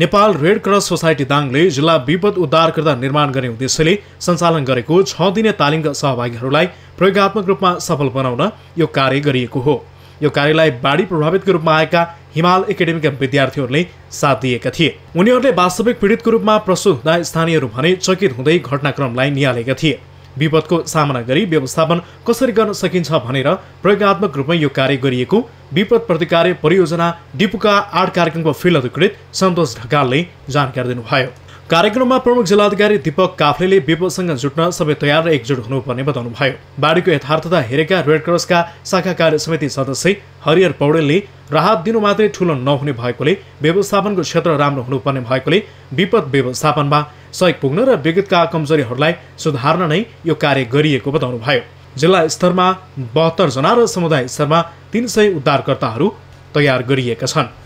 Nepal red cross society दाङले जिल्ला विपद उद्धारकर्ता निर्माण गर्ने उद्देश्यले सञ्चालन गरेको छ दिने तालिमका सहभागीहरूलाई प्रयोगत्मक रूपमा सफल बनाउन यो कार्य गरिएको हो यो कार्यलाई बाढी प्रभावितको रूपमा आएका हिमाल एकाडेमीका विद्यार्थीहरूले साथ दिएका थिए उनीहरूले वास्तविक पीडितको रूपमा प्रस्तुत हुँदा स्थानीयहरू भने चकित हुँदै घटनाक्रमलाई निहालेका थिए विपदको सामना गरी व्यवस्थापन कसरी गर्न सकिन्छ भनेर प्रयोगत्मक रूपमा यो कार्य गरिएको विपद प्रतिकार परियोजना डिपुका आर्ट कार्यक्रमको फिल्ड अधिकृत सन्तोष ढकालले जानकारी दिनुभयो कार्यक्रममा प्रमुख जिल्लाधिकारी दीपक काफ्लेले विपदसँग जुट्न सबै तयार र एकजुट हुनुपर्ने बताउनुभयो बाढीको यथार्थता हेरेका रेडक्रसका शाखा कार्य समिति सदस्य हरिहर पौडेलले राहत दिनु मात्रै ठुलो नहुने भएकोले व्यवस्थापनको क्षेत्र राम्रो हुनुपर्ने भएकोले विपद व्यवस्थापनमा सहयोग पुग्न र विगतका कमजोरीहरूलाई सुधार्न नै यो कार्य गरिएको बताउनुभयो जिल्ला स्तरमा बहत्तरजना र समुदाय स्तरमा तिन सय उद्धारकर्ताहरू तयार गरिएका छन्